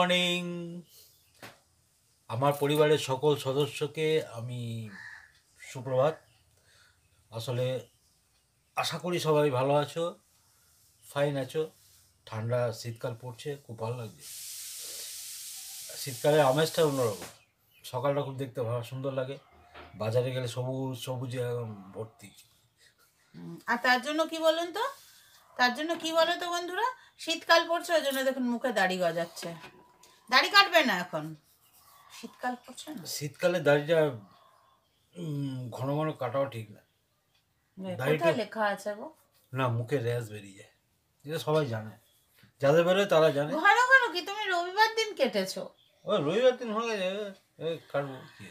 Morning আমার পরিবারের সকল সদস্যকে আমি সুপ্রভাত আসলে আশা করি সবাই ভালো আছো ফাইন আছো ঠান্ডা শীতকাল পড়ছে খুব ভালো লাগছে শীতকালের আমেজটা অন্যরকম সকালটা খুব দেখতে ভালো সুন্দর লাগে বাজারে গেলে সবুজ সবুজ ভর্তি আর তার জন্য কি বলুন তো তার জন্য কি বলো তো বন্ধুরা শীতকাল পড়ছে ওই জন্য দেখুন মুখে দাড়ি গজাচ্ছে দাড়ি কাটবে না এখন শীতকাল পড়ছে না শীতকালে দাড়িটা ঘন ঘন কাটাও ঠিক না দাড়িটা লেখা আছে গো না মুখে র্যাশ বেরিয়ে যায় এটা সবাই জানে যাদের বেরোয় তারা জানে ঘন ঘন কি তুমি রবিবার দিন কেটেছো ও রবিবার দিন হলে কাটবো কি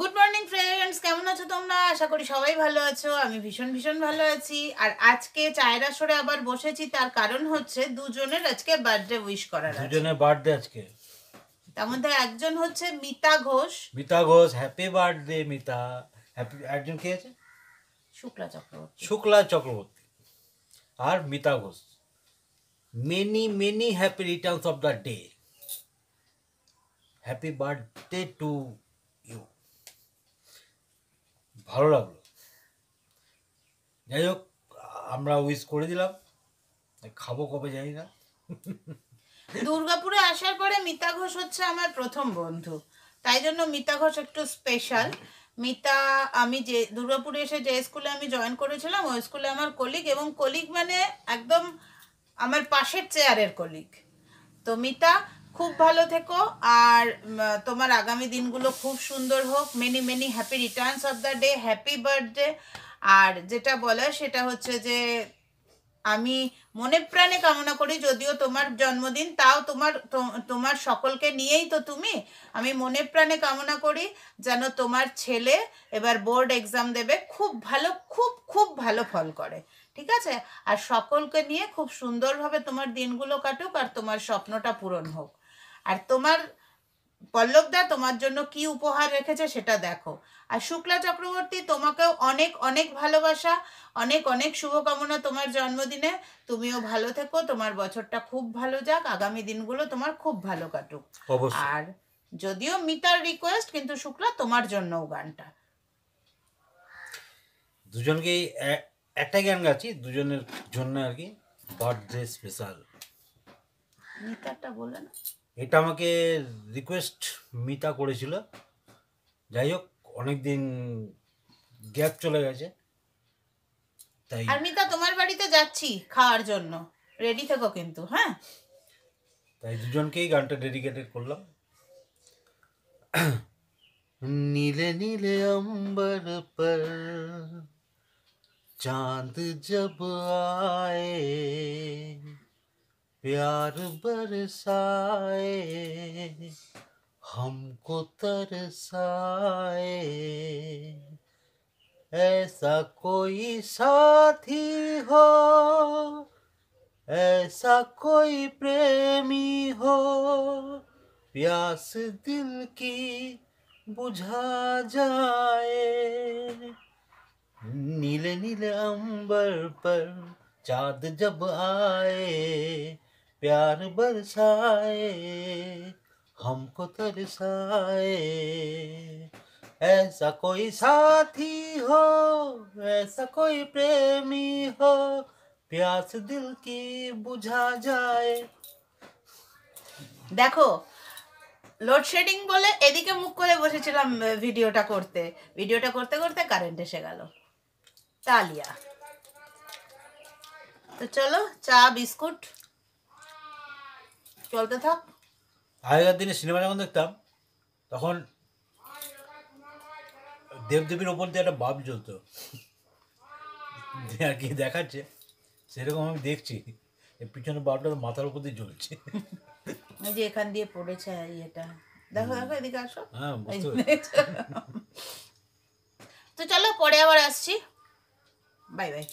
গুড মর্নিং ফ্রেন্ডস কেমন আছো তোমরা আশা করি সবাই ভালো আছো আমি ভীষণ ভীষণ ভালো আছি আর আজকে চায়রা সরে আবার বসেছি তার কারণ হচ্ছে দুজনের আজকে বার্থডে উইশ করার দুজনের বার্থডে আজকে তার মধ্যে একজন হচ্ছে Mita Ghosh Mita Ghosh happy birthday Mita happy একজন কে আছে শুক্লা চক্রবর্তী শুক্লা চক্রবর্তী আর Mita Ghosh many many happy returns of the day happy birthday to you ভালো লাগলো যাই হোক আমরা উইশ করে দিলাম খাবো কবে জানি না দুর্গাপুরে আসার পরে মিতা ঘোষ হচ্ছে আমার প্রথম বন্ধু তাই জন্য মিতা ঘোষ একটু স্পেশাল মিতা আমি যে দুর্গাপুরে এসে যে স্কুলে আমি জয়েন করেছিলাম ওই স্কুলে আমার কলিগ এবং কলিগ মানে একদম আমার পাশের চেয়ারের কলিগ তো মিতা খুব ভালো থেকো আর তোমার আগামী দিনগুলো খুব সুন্দর হোক many many happy returns of the day happy birthday আর যেটা বলার সেটা হচ্ছে যে আমি মনে প্রাণে কামনা করি যদিও তোমার জন্মদিন তাও তোমার তোমার সকলকে নিয়েই তো তুমি আমি মনে প্রাণে কামনা করি যেন তোমার ছেলে এবার বোর্ড এক্সাম দেবে খুব ভালো খুব খুব ভালো ফল করে ঠিক আছে আর সকলকে নিয়ে খুব সুন্দরভাবে তোমার দিনগুলো কাটুক আর তোমার স্বপ্নটা পূরণ হোক আর তোমার পল্লবদা তোমার জন্য কি উপহার রেখেছে সেটা দেখো আর শুক্লা চক্রবর্তী তোমাকেও অনেক অনেক ভালোবাসা অনেক অনেক শুভকামনা তোমার জন্মদিনে তুমিও ভালো থেকো তোমার বছরটা খুব ভালো যাক আগামী দিনগুলো তোমার খুব ভালো কাটুক আর যদিও মিতার রিকোয়েস্ট কিন্তু শুক্লা তোমার জন্যও গানটা দুজনকেই একটাই গান গাচ্ছি দুজনের জন্য আর কি বার্থডে স্পেশাল মিতাটা বলে না এটা আমাকে রিকোয়েস্ট মিতা করেছিল যাই হোক অনেক দিন গ্যাপ চলে গেছে তাই তো তোমার বাড়িতে যাচ্ছি খাওয়ার জন্য রেডি থেকো কিন্তু হ্যাঁ তাই দুজনকেই গানটা ডেডিকেটেড করলাম নীলে নীলে অম্বর পর চাঁদ জব আয়ে প্যার বরসায়ে हमको तरसाए ऐसा कोई साथी हो ऐसा कोई प्रेमी हो प्यास दिल की बुझा जाए नीले नीले अंबर पर चाँद जब आए प्यार बरसाए हमको तरसाए ऐसा कोई साथी हो ऐसा कोई प्रेमी हो प्यास दिल की बुझा যায় দেখো লোডশেডিং বলে এদিকে মুখ করে বসেছিলাম ভিডিওটা করতে ভিডিওটা করতে করতে কারেন্ট এসে গেল তালিয়া তো চলো চা বিস্কুট চলতে থাক আগেকার দিনে সিনেমা যখন দেখতাম তখন দেবদেবীর ওপর দিয়ে একটা বাপ চলত আর কি দেখাচ্ছে সেরকম আমি দেখছি পিছনে বাপটা মাথার উপর দিয়ে জ্বলছে যে এখান দিয়ে পড়েছে ইয়েটা দেখো দেখো এদিকে আসো হ্যাঁ তো চলো পরে আবার আসছি বাই বাই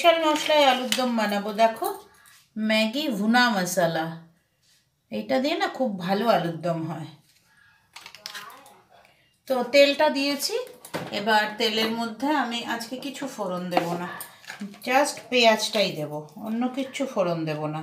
স্পেশাল মশলায় আলুর দম বানাবো দেখো ম্যাগি ভুনা মশলা এটা দিয়ে না খুব ভালো আলুর দম হয় তো তেলটা দিয়েছি এবার তেলের মধ্যে আমি আজকে কিছু ফোড়ন দেব না জাস্ট পেঁয়াজটাই দেব অন্য কিছু ফোড়ন দেব না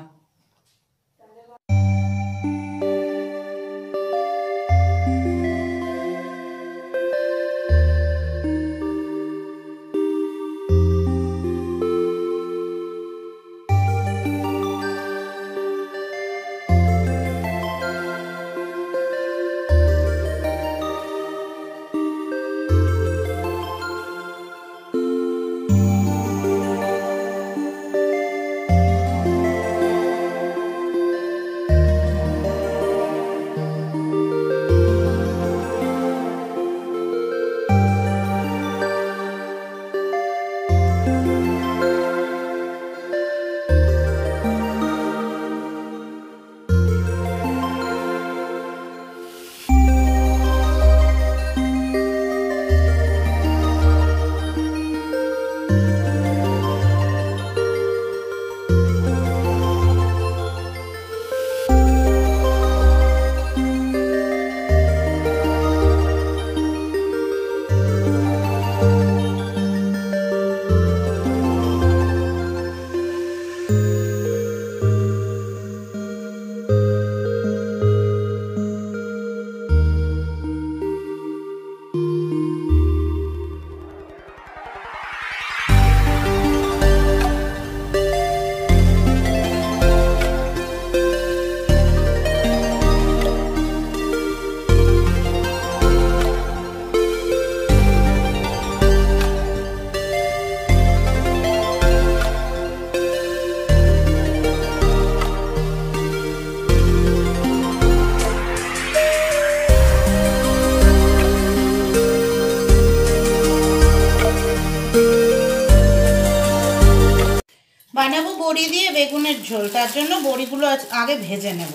বানাবো বড়ি দিয়ে বেগুনের ঝোল তার জন্য বড়িগুলো আগে ভেজে নেব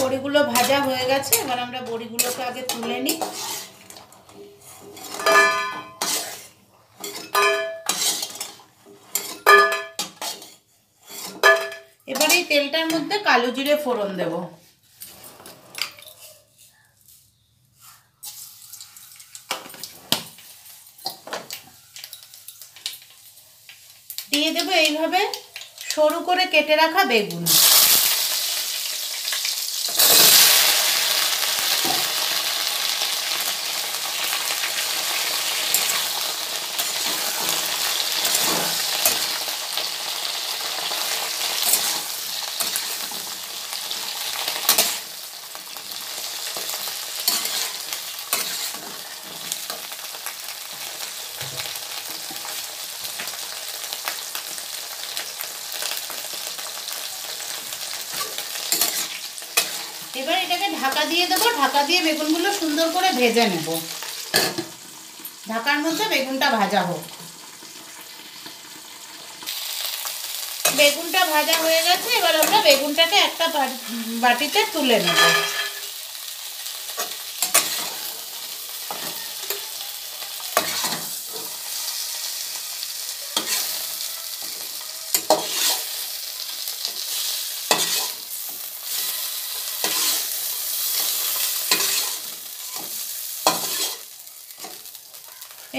বড়িগুলো ভাজা হয়ে গেছে এবার আমরা বড়িগুলোকে আগে তুলে নিই এবার এই তেলটার মধ্যে কালো জিরে ফোড়ন দেব দিয়ে দেবো এইভাবে সরু করে কেটে রাখা বেগুন এটাকে ঢাকা দিয়ে দেবো ঢাকা দিয়ে বেগুনগুলো সুন্দর করে ভেজে নেব ঢাকার মধ্যে বেগুনটা ভাজা হোক বেগুনটা ভাজা হয়ে গেছে এবার আমরা বেগুনটাকে একটা বাটিতে তুলে নেবো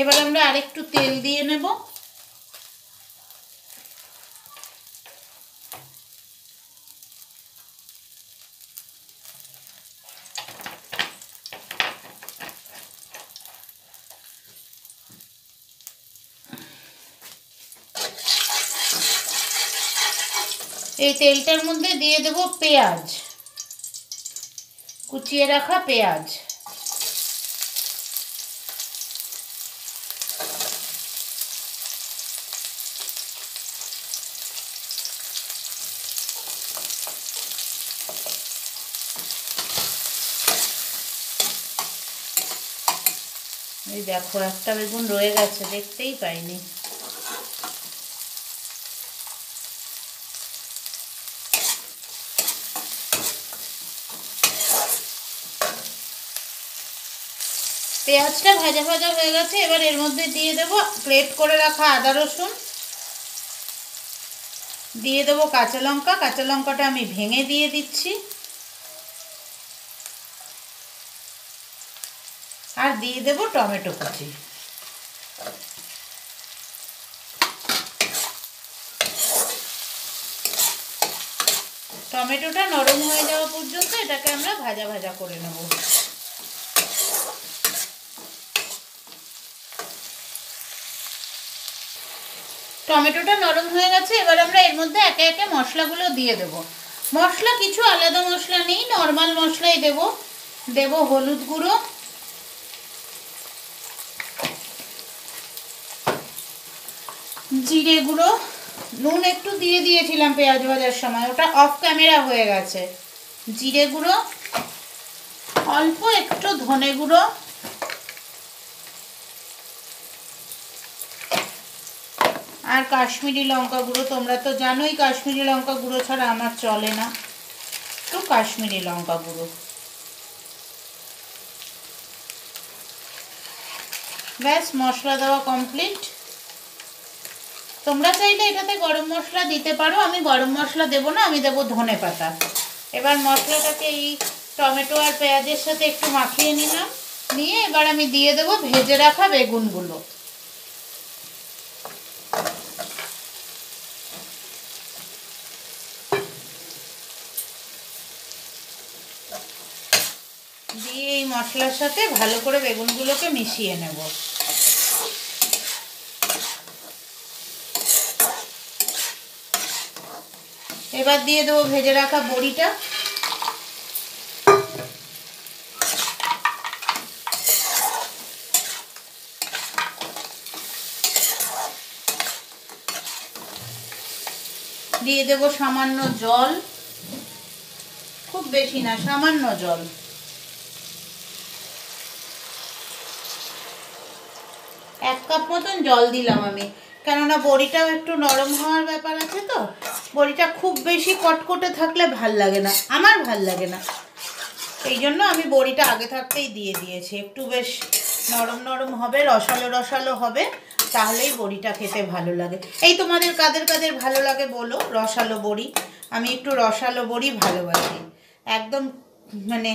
এবার আমরা আরেকটু তেল দিয়ে নেব এই তেলটার মধ্যে দিয়ে দেব পেঁয়াজ কুচিয়ে রাখা পেঁয়াজ এই দেখো একটা বেগুন রয়ে গেছে দেখতেই পাইনি পেঁয়াজটা ভাজা ভাজা হয়ে গেছে এবার এর মধ্যে দিয়ে দেব প্লেট করে রাখা আদা রসুন দিয়ে দেবো কাঁচা লঙ্কা কাঁচা লঙ্কাটা আমি ভেঙে দিয়ে দিচ্ছি আর দিয়ে দেব টমেটো কুচি টমেটোটা নরম হয়ে যাওয়া পর্যন্ত এটাকে আমরা ভাজা ভাজা করে নেব টমেটোটা নরম হয়ে গেছে এবার আমরা এর মধ্যে একে একে মশলাগুলো দিয়ে দেব মশলা কিছু আলাদা মশলা নেই নর্মাল মশলাই দেব দেব হলুদ গুঁড়ো জিরে গুঁড়ো নুন একটু দিয়ে দিয়েছিলাম পেঁয়াজ ভাজার সময় ওটা অফ ক্যামেরা হয়ে গেছে জিরে গুঁড়ো অল্প একটু ধনে গুঁড়ো আর কাশ্মীরি লঙ্কা গুঁড়ো তোমরা তো জানোই কাশ্মীরি লঙ্কা গুঁড়ো ছাড়া আমার চলে না একটু কাশ্মীরি লঙ্কা গুঁড়ো ব্যাস মশলা দেওয়া কমপ্লিট তোমরা চাইলে এটাতে গরম মশলা দিতে পারো আমি গরম মশলা দেবো না আমি দেবো ধনে পাতা এবার মশলাটাকে এই টমেটো আর পেঁয়াজের সাথে একটু মাখিয়ে নিলাম নিয়ে এবার আমি দিয়ে দেবো ভেজে রাখা বেগুনগুলো দিয়ে এই মশলার সাথে ভালো করে বেগুনগুলোকে মিশিয়ে নেবো এবার দিয়ে দেবো ভেজে রাখা বড়িটা দিয়ে দেব সামান্য জল খুব বেশি না সামান্য জল এক কাপ মতন জল দিলাম আমি কেননা বড়িটাও একটু নরম হওয়ার ব্যাপার আছে তো বড়িটা খুব বেশি কটকটে থাকলে ভাল লাগে না আমার ভাল লাগে না এই জন্য আমি বড়িটা আগে থাকতেই দিয়ে দিয়েছি একটু বেশ নরম নরম হবে রসালো রসালো হবে তাহলেই বড়িটা খেতে ভালো লাগে এই তোমাদের কাদের কাদের ভালো লাগে বলো রসালো বড়ি আমি একটু রসালো বড়ি ভালোবাসি একদম মানে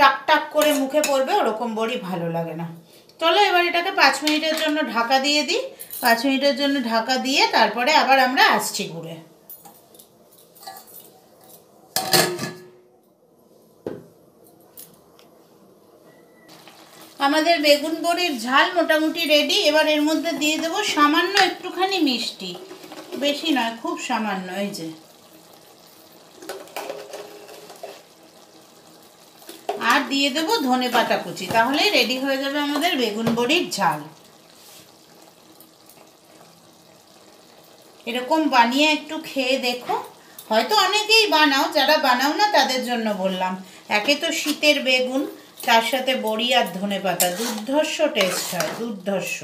টাক টাক করে মুখে পড়বে ওরকম বড়ি ভালো লাগে না চলো এবার এটাকে পাঁচ মিনিটের জন্য ঢাকা দিয়ে দিই পাঁচ মিনিটের জন্য ঢাকা দিয়ে তারপরে আবার আমরা আসছি ঘুরে আমাদের বেগুন বড়ির ঝাল মোটামুটি রেডি এবার এর মধ্যে দিয়ে দেবো সামান্য একটুখানি মিষ্টি বেশি নয় খুব সামান্য এই যে আর দিয়ে দেব ধনে পাতা কুচি তাহলে রেডি হয়ে যাবে আমাদের বেগুন বড়ির ঝাল এরকম বানিয়ে একটু খেয়ে দেখো হয়তো অনেকেই বানাও যারা বানাও না তাদের জন্য বললাম একে তো শীতের বেগুন তার সাথে বড়ি আর ধনে পাতা দুর্ধর্ষ টেস্ট হয় দুর্ধর্ষ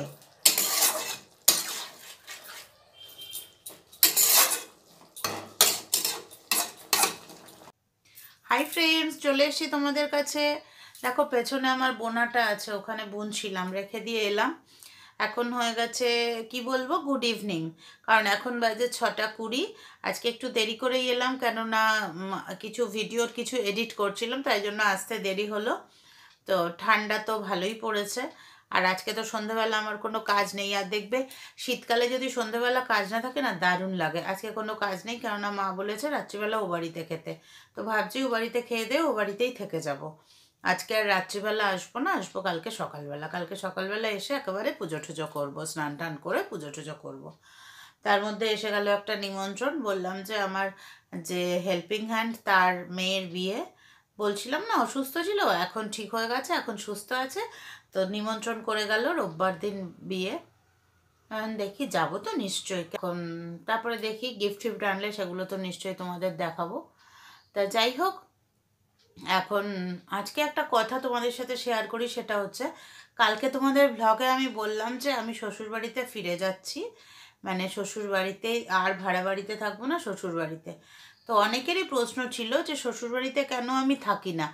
হাই ফ্রেন্ডস চলে এসছি তোমাদের কাছে দেখো পেছনে আমার বোনাটা আছে ওখানে বুনছিলাম রেখে দিয়ে এলাম এখন হয়ে গেছে কি বলবো গুড ইভিনিং কারণ এখন বাজে ছটা কুড়ি আজকে একটু দেরি করেই এলাম কেননা কিছু ভিডিওর কিছু এডিট করছিলাম তাই জন্য আসতে দেরি হলো তো ঠান্ডা তো ভালোই পড়েছে আর আজকে তো সন্ধ্যাবেলা আমার কোনো কাজ নেই আর দেখবে শীতকালে যদি সন্ধ্যাবেলা কাজ না থাকে না দারুণ লাগে আজকে কোনো কাজ নেই কেননা মা বলেছে রাত্রিবেলা ও বাড়িতে খেতে তো ভাবছি ও বাড়িতে খেয়ে দিয়ে ও বাড়িতেই থেকে যাব। আজকে আর রাত্রিবেলা আসবো না আসবো কালকে সকালবেলা কালকে সকালবেলা এসে একেবারে পুজো টুজো করবো স্নান টান করে পুজো টুজো করবো তার মধ্যে এসে গেল একটা নিমন্ত্রণ বললাম যে আমার যে হেল্পিং হ্যান্ড তার মেয়ের বিয়ে বলছিলাম না অসুস্থ ছিল এখন ঠিক হয়ে গেছে এখন সুস্থ আছে তো নিমন্ত্রণ করে গেল রোববার দিন বিয়ে দেখি যাব তো নিশ্চয়ই এখন তারপরে দেখি গিফট ফিফট আনলে সেগুলো তো নিশ্চয়ই তোমাদের দেখাবো তা যাই হোক এখন আজকে একটা কথা তোমাদের সাথে শেয়ার করি সেটা হচ্ছে কালকে তোমাদের ভ্লগে আমি বললাম যে আমি শ্বশুরবাড়িতে ফিরে যাচ্ছি মানে শ্বশুরবাড়িতে আর ভাড়া বাড়িতে থাকবো না শ্বশুরবাড়িতে তো অনেকেরই প্রশ্ন ছিল যে শ্বশুরবাড়িতে কেন আমি থাকি না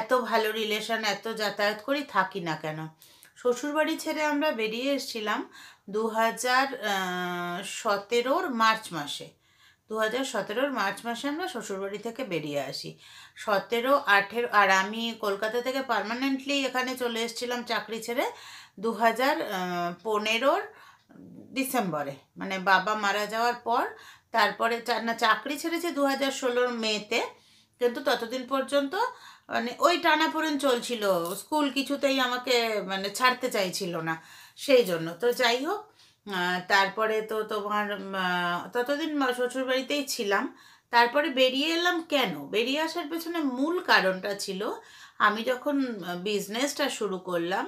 এত ভালো রিলেশন এত যাতায়াত করি থাকি না কেন শ্বশুরবাড়ি ছেড়ে আমরা বেরিয়ে এসেছিলাম দু হাজার সতেরোর মার্চ মাসে দু হাজার সতেরোর মার্চ মাসে আমরা শ্বশুরবাড়ি থেকে বেরিয়ে আসি সতেরো আঠেরো আর আমি কলকাতা থেকে পারমানেন্টলি এখানে চলে এসেছিলাম চাকরি ছেড়ে দু হাজার পনেরোর ডিসেম্বরে মানে বাবা মারা যাওয়ার পর তারপরে না চাকরি ছেড়েছে দু হাজার ষোলোর মেতে কিন্তু ততদিন পর্যন্ত মানে ওই টানাপোড়েন চলছিল স্কুল কিছুতেই আমাকে মানে ছাড়তে চাইছিল না সেই জন্য তো যাই হোক তারপরে তো তোমার ততদিন শ্বশুরবাড়িতেই ছিলাম তারপরে বেরিয়ে এলাম কেন বেরিয়ে আসার পেছনে মূল কারণটা ছিল আমি যখন বিজনেসটা শুরু করলাম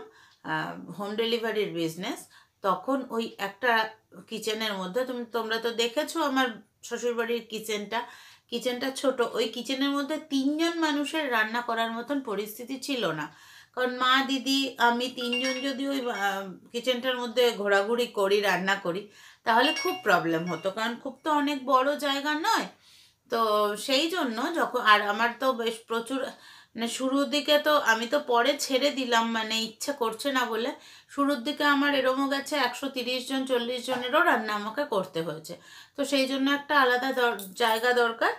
হোম ডেলিভারির বিজনেস তখন ওই একটা কিচেনের মধ্যে তুমি তোমরা তো দেখেছো আমার শ্বশুরবাড়ির কিচেনটা কিচেনটা ছোট ওই কিচেনের মধ্যে তিনজন মানুষের রান্না করার মতন পরিস্থিতি ছিল না কারণ মা দিদি আমি তিনজন যদি ওই কিচেনটার মধ্যে ঘোরাঘুরি করি রান্না করি তাহলে খুব প্রবলেম হতো কারণ খুব তো অনেক বড় জায়গা নয় তো সেই জন্য যখন আর আমার তো বেশ প্রচুর মানে শুরুর দিকে তো আমি তো পরে ছেড়ে দিলাম মানে ইচ্ছা করছে না বলে শুরুর দিকে আমার এরমও গেছে একশো তিরিশ জন চল্লিশ জনেরও রান্না আমাকে করতে হয়েছে তো সেই জন্য একটা আলাদা জায়গা দরকার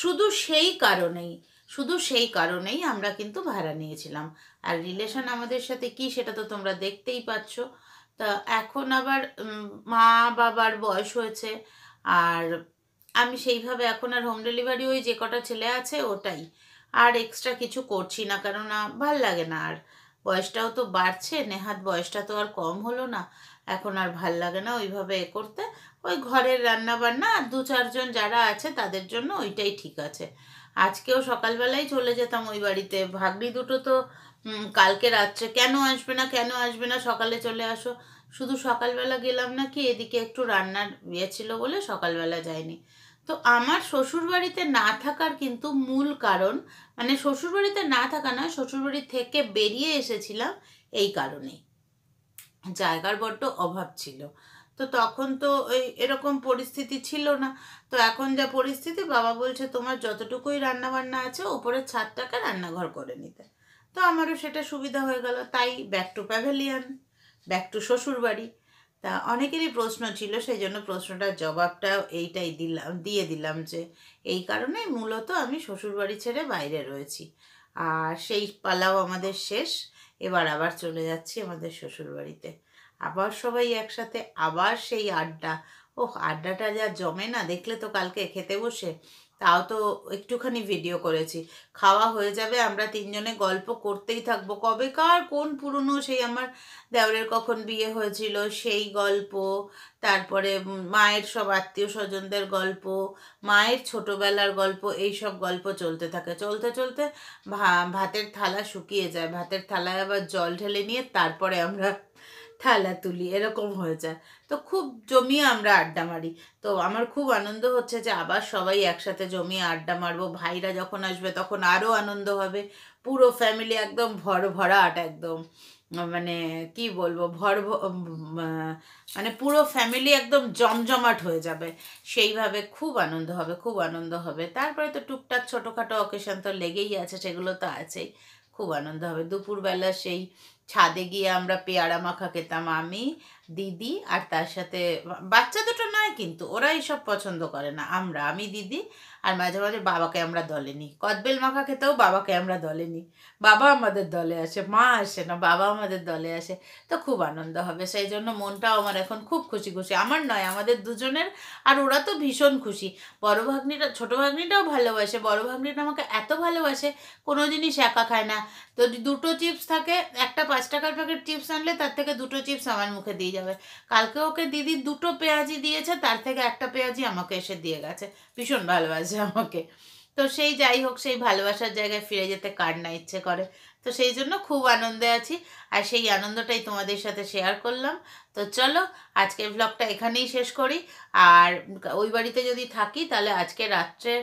শুধু সেই কারণেই শুধু সেই কারণেই আমরা কিন্তু ভাড়া নিয়েছিলাম আর রিলেশন আমাদের সাথে কি সেটা তো তোমরা দেখতেই পাচ্ছ তা এখন আবার মা বাবার বয়স হয়েছে আর আমি সেইভাবে এখন আর হোম ডেলিভারি ওই যে কটা ছেলে আছে ওটাই আর এক্সট্রা কিছু করছি না কেননা ভাল লাগে না আর বয়সটাও তো বাড়ছে নেহাত বয়সটা তো আর কম হলো না এখন আর ভাল লাগে না ওইভাবে এ করতে ওই ঘরের রান্না বান্না আর দু চারজন যারা আছে তাদের জন্য ওইটাই ঠিক আছে আজকেও সকালবেলায় চলে যেতাম ওই বাড়িতে ভাগনি দুটো তো কালকে রাত্রে কেন আসবে না কেন আসবে না সকালে চলে আসো শুধু সকালবেলা গেলাম না কি এদিকে একটু রান্নার ইয়ে ছিল বলে সকালবেলা যায়নি তো আমার শ্বশুর বাড়িতে না থাকার কিন্তু মূল কারণ মানে শ্বশুরবাড়িতে না থাকা না শ্বশুরবাড়ি থেকে বেরিয়ে এসেছিলাম এই কারণে জায়গার বড্ড অভাব ছিল তো তখন তো ওই এরকম পরিস্থিতি ছিল না তো এখন যা পরিস্থিতি বাবা বলছে তোমার যতটুকুই রান্নাবান্না আছে উপরের ছাদটাকে রান্নাঘর করে নিতে তো আমারও সেটা সুবিধা হয়ে গেল তাই back to pavilion back to শ্বশুরবাড়ি তা অনেকেরই প্রশ্ন ছিল সেই জন্য প্রশ্নটার জবাবটাও এইটাই দিলাম দিয়ে দিলাম যে এই কারণে মূলত আমি শ্বশুরবাড়ি ছেড়ে বাইরে রয়েছি আর সেই পালাও আমাদের শেষ এবার আবার চলে যাচ্ছি আমাদের শ্বশুরবাড়িতে আবার সবাই একসাথে আবার সেই আড্ডা ওহ আড্ডাটা যা জমে না দেখলে তো কালকে খেতে বসে তাও তো একটুখানি ভিডিও করেছি খাওয়া হয়ে যাবে আমরা তিনজনে গল্প করতেই থাকবো কবে কার কোন পুরনো সেই আমার দেওরের কখন বিয়ে হয়েছিল সেই গল্প তারপরে মায়ের সব আত্মীয় স্বজনদের গল্প মায়ের ছোটোবেলার গল্প এই সব গল্প চলতে থাকে চলতে চলতে ভা ভাতের থালা শুকিয়ে যায় ভাতের থালায় আবার জল ঢেলে নিয়ে তারপরে আমরা থালা তুলি এরকম হয়ে যায় তো খুব জমিয়ে আমরা আড্ডা মারি তো আমার খুব আনন্দ হচ্ছে যে আবার সবাই একসাথে জমিয়ে আড্ডা মারবো ভাইরা যখন আসবে তখন আরও আনন্দ হবে পুরো ফ্যামিলি একদম ভর ভরাট একদম মানে কি বলবো ভর মানে পুরো ফ্যামিলি একদম জমজমাট হয়ে যাবে সেইভাবে খুব আনন্দ হবে খুব আনন্দ হবে তারপরে তো টুকটাক ছোটোখাটো অকেশন তো লেগেই আছে সেগুলো তো আছেই খুব আনন্দ হবে দুপুরবেলা সেই ছাদে গিয়ে আমরা পেয়ারা মাখা খেতাম আমি দিদি আর তার সাথে বাচ্চা দুটো নয় কিন্তু ওরা সব পছন্দ করে না আমরা আমি দিদি আর মাঝে মাঝে বাবাকে আমরা দলে নিই কদবেল মাখা খেতেও বাবাকে আমরা দলে নিই বাবা আমাদের দলে আসে মা আসে না বাবা আমাদের দলে আসে তো খুব আনন্দ হবে সেই জন্য মনটাও আমার এখন খুব খুশি খুশি আমার নয় আমাদের দুজনের আর ওরা তো ভীষণ খুশি বড় ভাগ্নিটা ছোটো ভাগ্নিটাও ভালোবাসে বড় ভাগ্নিটা আমাকে এত ভালোবাসে কোনো জিনিস একা খায় না তো দুটো চিপস থাকে একটা পাঁচ টাকার প্যাকেট চিপস আনলে তার থেকে দুটো চিপস আমার মুখে দিই যাবে কালকে ওকে দিদি দুটো পেঁয়াজি দিয়েছে তার থেকে একটা পেঁয়াজি আমাকে এসে দিয়ে গেছে ভীষণ ভালোবাসে আমাকে তো সেই যাই হোক সেই ভালোবাসার জায়গায় ফিরে যেতে কার না ইচ্ছে করে তো সেই জন্য খুব আনন্দে আছি আর সেই আনন্দটাই তোমাদের সাথে শেয়ার করলাম তো চলো আজকের ব্লগটা এখানেই শেষ করি আর ওই বাড়িতে যদি থাকি তাহলে আজকে রাত্রে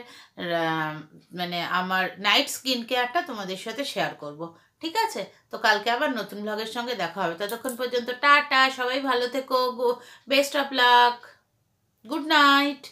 মানে আমার নাইট স্কিন কেয়ারটা তোমাদের সাথে শেয়ার করব ঠিক আছে তো কালকে আবার নতুন ব্লগের সঙ্গে দেখা হবে ততক্ষণ পর্যন্ত টাটা সবাই ভালো থেকো best of luck good night